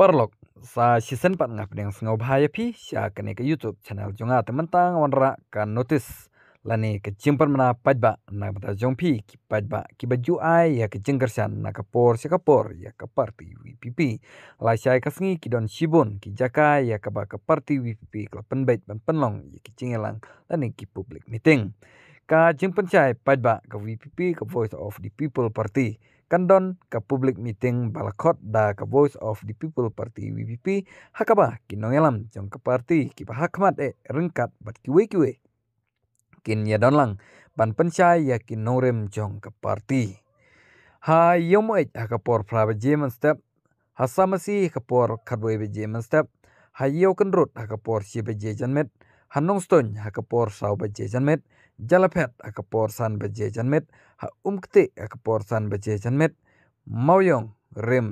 Parlok, sa season 4 ngap ding sengau bahaya pi, sya kene ke YouTube channel jonga tementang wanra ka notis. Lani ke jimpan mana pajba, na bata jong pi, ki pajba, ki baju ai, ya ke jengger sya na ke por, sya ke por, ya ke parti WPP. La sya ke sengi, ki don shibun, ki jaka, ya ke ba ke parti WPP, ke penbait ban penlong, ya lah ki cingilang, lani ki publik meeting ka jing panchay paidba ka VPP ka Voice of the People Party kandon ka public meeting balakot da ka Voice of the People Party VPP hakaba kinongelam jong ka party ki bahakmat e rengkat bat kiwe kiwe kin ya don lang ban panchay ya kinorem jong ka party ha yomoy ha ka por prabe jemon step ha samasi ka por khadwe be jemon step ha yokon rut ha ka por chebe jemon step ฮันนงสตนฮักปอร์สาวบเจจันเม็ดจัลเพ็ดฮักปอร์สันบเจจันเม็ดฮักอุมกติฮักปอร์สันบเจจันเม็ดมายองเริม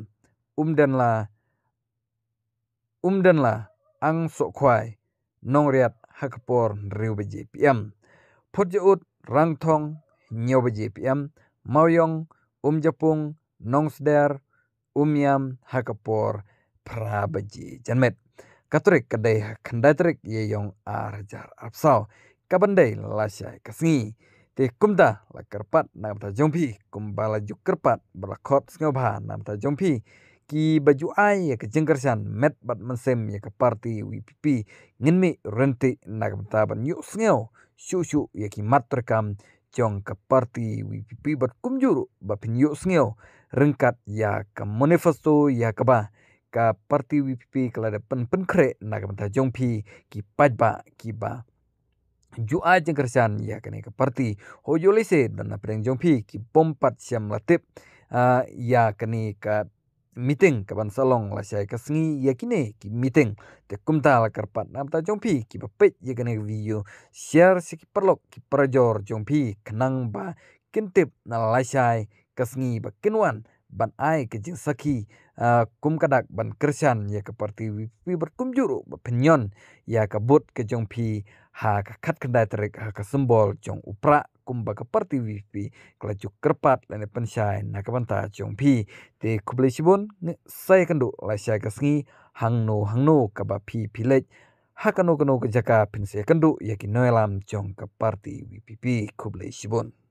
อุมเดนลาอุมเดนลาอังสกควายนงเรียดฮักปอร์ริวบเจพีเอ็มพุทธอุดรังทองเงียวบเจพีเอ็มมายองอุมจัปุงนงสเดอร์อุมยามฮักปอร์พระบเจจันเม็ด katrek kedai kendatrek ye yong arjar apsau kabandai lasai kasngi te kumta la kerpat nam ta jompi kumbala ju kerpat berakot ngoba nam ta jompi ki baju ai ke jengkersan met bat mensem ye ke parti WPP ngenmi renti nagam ta ban yu sngeo syu syu ye ki matrekam jong ke parti WPP bat kumjuru ba pin yu sngeo rengkat ya ke manifesto ya ke ba ka party VPP kala de pen pen kre na ka ta jong phi ki paj ba ki ba ju a jeng kersan ya ka ne ka party ho jo le se dan na preng jong phi ki pom pat siam la tip a ya ka ne ka meeting ka ban salong la sai ka sngi ya ki ne ki meeting te kum ta la kar pat na ta jong phi ki ba pe ya ka ne video share si ki perlok ki prajor jong phi kenang ba kintip na la sai ka sngi ba kinwan ban ai ke jing saki kum kadak ban kersian ya ke parti wi berkumjuru penyon ya ke but ke jong pi ha ke kat kedai terik ha ke sembol jong upra kum ba ke parti wi pi kelaju kerpat lene pensai na ke banta jong pi te kubli sibun ne sai kandu la sia ke sngi hang no hang no ke ba pi pilet ha kanu kanu ke jaka pensai kandu ya ki noelam jong ke parti wi pi pi kubli sibun